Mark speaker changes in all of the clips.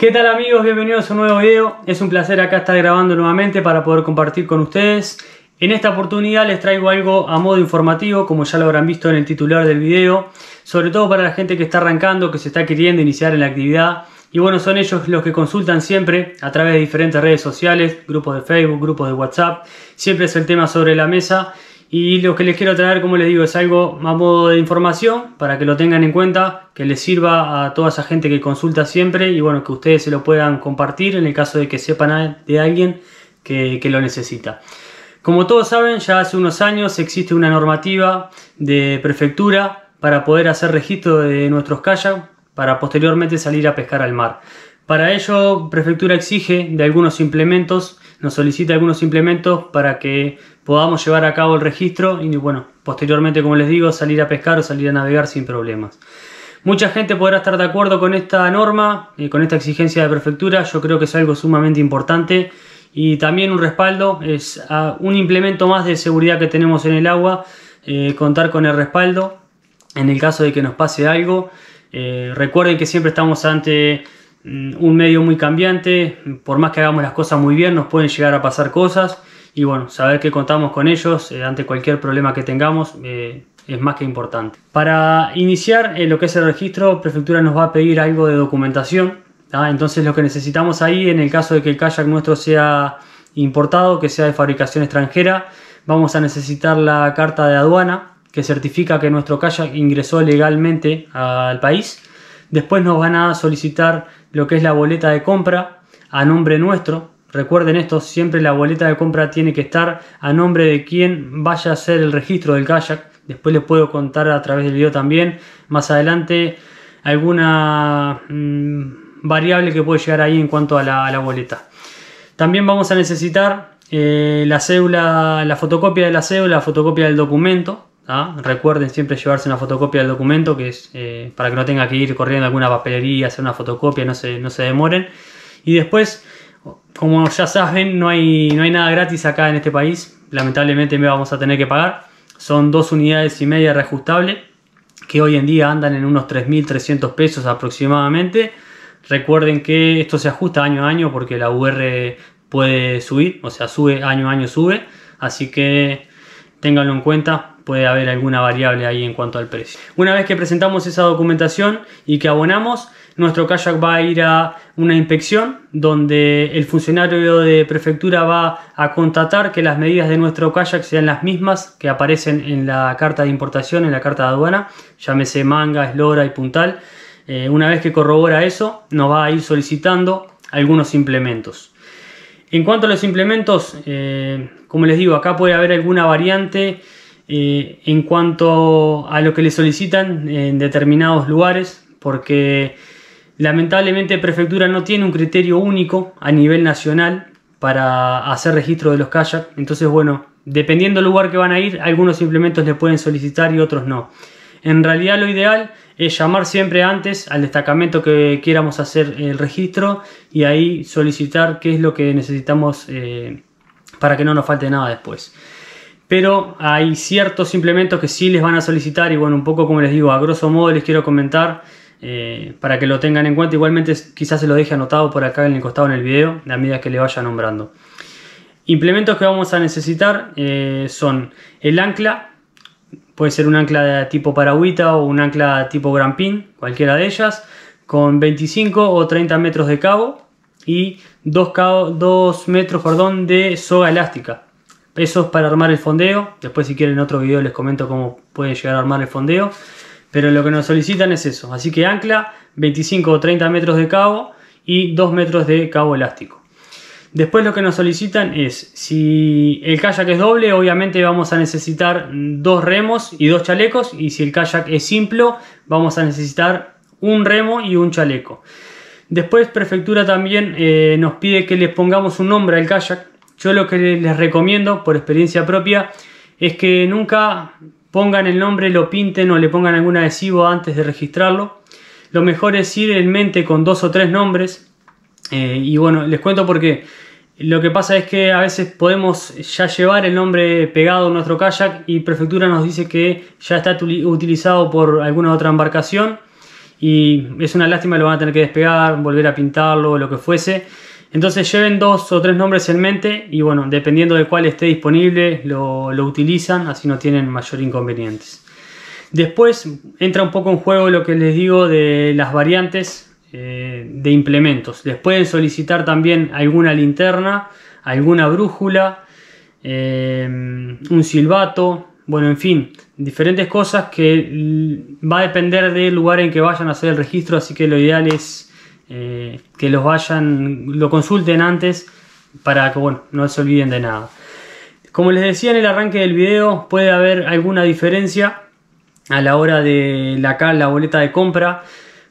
Speaker 1: ¿Qué tal amigos? Bienvenidos a un nuevo video. Es un placer acá estar grabando nuevamente para poder compartir con ustedes. En esta oportunidad les traigo algo a modo informativo, como ya lo habrán visto en el titular del video, sobre todo para la gente que está arrancando, que se está queriendo iniciar en la actividad. Y bueno, son ellos los que consultan siempre a través de diferentes redes sociales, grupos de Facebook, grupos de WhatsApp. Siempre es el tema sobre la mesa y lo que les quiero traer, como les digo, es algo a modo de información para que lo tengan en cuenta, que les sirva a toda esa gente que consulta siempre y bueno, que ustedes se lo puedan compartir en el caso de que sepan de alguien que, lo necesita. Como todos saben, ya hace unos años existe una normativa de prefectura para poder hacer registro de nuestros kayak para posteriormente salir a pescar al mar. Para ello, prefectura exige de algunos implementos, nos solicita algunos implementos para que podamos llevar a cabo el registro y bueno, posteriormente como les digo, salir a pescar o salir a navegar sin problemas. Mucha gente podrá estar de acuerdo con esta norma, eh, con esta exigencia de prefectura, yo creo que es algo sumamente importante y también un respaldo, es ah, un implemento más de seguridad que tenemos en el agua, eh, contar con el respaldo en el caso de que nos pase algo. Eh, recuerden que siempre estamos ante mm, un medio muy cambiante, por más que hagamos las cosas muy bien, nos pueden llegar a pasar cosas y bueno, saber que contamos con ellos eh, ante cualquier problema que tengamos eh, es más que importante. Para iniciar eh, lo que es el registro, Prefectura nos va a pedir algo de documentación. Entonces lo que necesitamos ahí, en el caso de que el kayak nuestro sea importado, que sea de fabricación extranjera, vamos a necesitar la carta de aduana que certifica que nuestro kayak ingresó legalmente al país. Después nos van a solicitar lo que es la boleta de compra a nombre nuestro, Recuerden esto, siempre la boleta de compra tiene que estar a nombre de quien vaya a hacer el registro del kayak. Después les puedo contar a través del video también. Más adelante alguna mm, variable que puede llegar ahí en cuanto a la, boleta. También vamos a necesitar eh, la cédula, la fotocopia de la cédula, la fotocopia del documento. ¿ah? Recuerden siempre llevarse una fotocopia del documento, que es eh, para que no tenga que ir corriendo a alguna papelería, hacer una fotocopia, no se, no se demoren. Y después como ya saben, no hay, no hay nada gratis acá en este país. Lamentablemente me vamos a tener que pagar. Son dos unidades y media reajustable que hoy en día andan en unos 3.300 pesos aproximadamente. Recuerden que esto se ajusta año a año porque la UR puede subir, o sea, sube año a año, sube. Así que ténganlo en cuenta, puede haber alguna variable ahí en cuanto al precio. Una vez que presentamos esa documentación y que abonamos, nuestro kayak va a ir a una inspección donde el funcionario de prefectura va a constatar que las medidas de nuestro kayak sean las mismas que aparecen en la carta de importación, en la carta de aduana, llámese manga, eslora y puntal. Eh, una vez que corrobora eso, nos va a ir solicitando algunos implementos. En cuanto a los implementos, eh, como les digo, acá puede haber alguna variante eh, en cuanto a lo que le solicitan en determinados lugares, porque lamentablemente Prefectura no tiene un criterio único a nivel nacional para hacer registro de los kayak. Entonces, bueno, dependiendo del lugar que van a ir, algunos implementos le pueden solicitar y otros no. En realidad lo ideal es llamar siempre antes al destacamento que quieramos hacer el registro y ahí solicitar qué es lo que necesitamos eh, para que no nos falte nada después pero hay ciertos implementos que sí les van a solicitar y bueno, un poco como les digo, a grosso modo les quiero comentar eh, para que lo tengan en cuenta, igualmente quizás se lo deje anotado por acá en el costado en el video, la medida que le vaya nombrando. Implementos que vamos a necesitar eh, son el ancla, puede ser un ancla de tipo paragüita o un ancla tipo gran pin, cualquiera de ellas, con 25 o 30 metros de cabo y 2, metros perdón, de soga elástica. Eso para armar el fondeo. Después si quieren en otro video les comento cómo pueden llegar a armar el fondeo. Pero lo que nos solicitan es eso. Así que ancla 25 o 30 metros de cabo y 2 metros de cabo elástico. Después lo que nos solicitan es, si el kayak es doble, obviamente vamos a necesitar dos remos y dos chalecos. Y si el kayak es simple, vamos a necesitar un remo y un chaleco. Después prefectura también eh, nos pide que le pongamos un nombre al kayak. Yo lo que les recomiendo por experiencia propia es que nunca pongan el nombre, lo pinten o le pongan algún adhesivo antes de registrarlo. Lo mejor es ir en mente con dos o tres nombres. Eh, y bueno, les cuento porque lo que pasa es que a veces podemos ya llevar el nombre pegado en nuestro kayak y prefectura nos dice que ya está utilizado por alguna otra embarcación y es una lástima, lo van a tener que despegar, volver a pintarlo, lo que fuese. Entonces lleven dos o tres nombres en mente y bueno, dependiendo de cuál esté disponible, lo, utilizan, así no tienen mayor inconvenientes. Después entra un poco en juego lo que les digo de las variantes eh, de implementos. Les pueden solicitar también alguna linterna, alguna brújula, eh, un silbato, bueno, en fin, diferentes cosas que va a depender del lugar en que vayan a hacer el registro, así que lo ideal es eh, que los vayan, lo consulten antes para que bueno, no se olviden de nada. Como les decía en el arranque del video, puede haber alguna diferencia a la hora de la, la boleta de compra.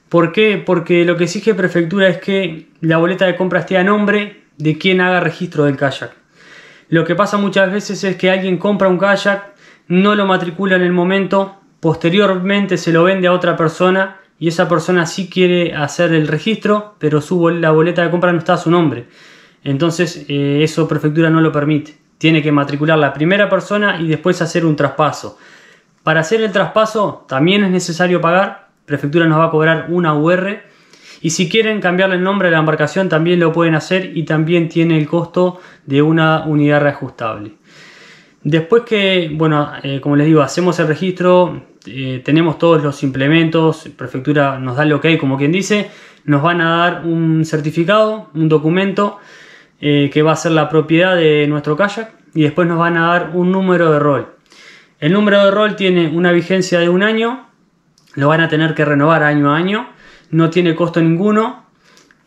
Speaker 1: ¿Por qué? Porque lo que exige prefectura es que la boleta de compra esté a nombre de quien haga registro del kayak. Lo que pasa muchas veces es que alguien compra un kayak, no lo matricula en el momento, posteriormente se lo vende a otra persona y esa persona sí quiere hacer el registro, pero la boleta de compra no está a su nombre. Entonces eh, eso prefectura no lo permite. Tiene que matricular la primera persona y después hacer un traspaso. Para hacer el traspaso también es necesario pagar. Prefectura nos va a cobrar una UR. Y si quieren cambiarle el nombre de la embarcación también lo pueden hacer y también tiene el costo de una unidad reajustable. Después que, bueno, eh, como les digo, hacemos el registro, eh, tenemos todos los implementos, prefectura nos da el ok, como quien dice, nos van a dar un certificado, un documento eh, que va a ser la propiedad de nuestro kayak y después nos van a dar un número de rol. El número de rol tiene una vigencia de un año, lo van a tener que renovar año a año, no tiene costo ninguno,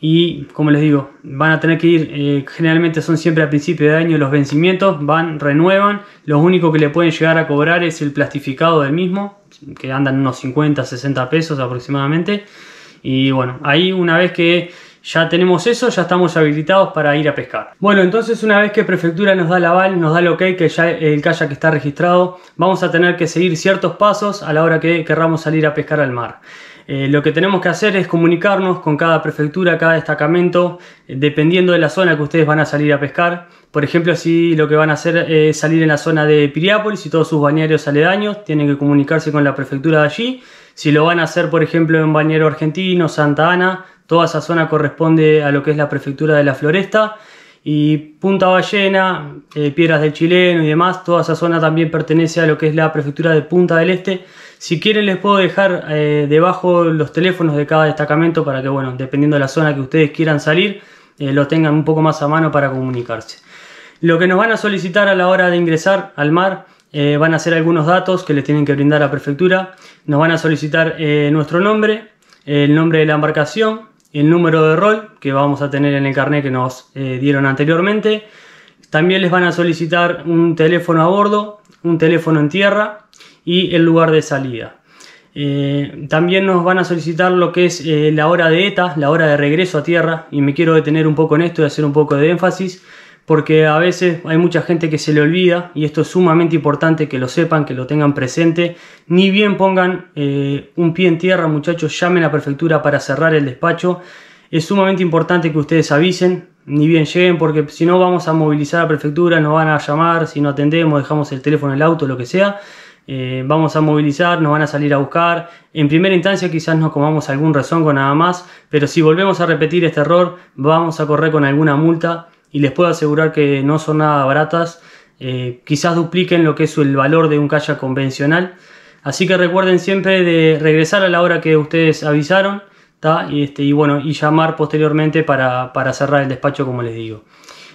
Speaker 1: y como les digo, van a tener que ir, eh, generalmente son siempre a principio de año los vencimientos, van, renuevan, lo único que le pueden llegar a cobrar es el plastificado del mismo, que andan unos 50, 60 pesos aproximadamente, y bueno, ahí una vez que ya tenemos eso, ya estamos habilitados para ir a pescar. Bueno, entonces una vez que Prefectura nos da la aval, nos da el ok que ya el kayak está registrado, vamos a tener que seguir ciertos pasos a la hora que querramos salir a pescar al mar. Eh, lo que tenemos que hacer es comunicarnos con cada prefectura, cada destacamento, eh, dependiendo de la zona que ustedes van a salir a pescar. Por ejemplo, si lo que van a hacer eh, es salir en la zona de Piriápolis y todos sus bañarios aledaños, tienen que comunicarse con la prefectura de allí. Si lo van a hacer, por ejemplo, en Bañero Argentino, Santa Ana, toda esa zona corresponde a lo que es la prefectura de la Floresta. Y Punta Ballena, eh, Piedras del Chileno y demás, toda esa zona también pertenece a lo que es la prefectura de Punta del Este. Si quieren les puedo dejar eh, debajo los teléfonos de cada destacamento para que, bueno, dependiendo de la zona que ustedes quieran salir, eh, lo tengan un poco más a mano para comunicarse. Lo que nos van a solicitar a la hora de ingresar al mar van a ser algunos datos que les tienen que brindar a prefectura. Nos van a solicitar nuestro nombre, el nombre de la embarcación, el número de rol que vamos a tener en el carnet que nos eh, dieron anteriormente. También les van a solicitar un teléfono a bordo, un teléfono en tierra y el lugar de salida. Eh, también nos van a solicitar lo que es eh, la hora de ETA, la hora de regreso a tierra, y me quiero detener un poco en esto y hacer un poco de énfasis porque a veces hay mucha gente que se le olvida y esto es sumamente importante que lo sepan, que lo tengan presente. Ni bien pongan eh, un pie en tierra, muchachos, llamen a la prefectura para cerrar el despacho. Es sumamente importante que ustedes avisen, ni bien lleguen, porque si no vamos a movilizar a la prefectura, nos van a llamar, si no atendemos, dejamos el teléfono en el auto, lo que sea. Eh, vamos a movilizar, nos van a salir a buscar. En primera instancia quizás nos comamos algún rezongo nada más, pero si volvemos a repetir este error, vamos a correr con alguna multa y les puedo asegurar que no son nada baratas. Eh, quizás dupliquen lo que es el valor de un calla convencional. Así que recuerden siempre de regresar a la hora que ustedes avisaron y, este, y, bueno, y llamar posteriormente para, cerrar el despacho como les digo.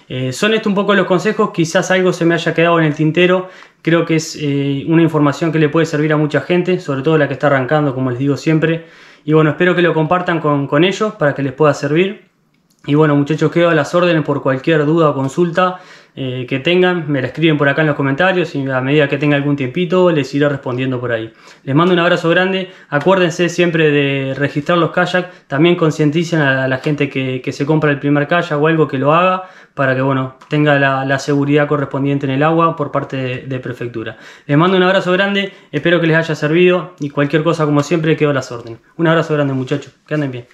Speaker 1: Eh, son estos un poco los consejos, quizás algo se me haya quedado en el tintero, creo que es eh, una información que le puede servir a mucha gente, sobre todo la que está arrancando como les digo siempre. Y bueno, espero que lo compartan con, con ellos para que les pueda servir. Y bueno, muchachos, quedo a las órdenes por cualquier duda o consulta eh, que tengan. Me la escriben por acá en los comentarios y a medida que tenga algún tiempito les iré respondiendo por ahí. Les mando un abrazo grande. Acuérdense siempre de registrar los kayak. También concienticen a la gente que, se compra el primer kayak o algo que lo haga para que bueno, tenga la, seguridad correspondiente en el agua por parte de, de, prefectura. Les mando un abrazo grande. Espero que les haya servido y cualquier cosa como siempre quedo a las órdenes. Un abrazo grande muchachos. Que anden bien.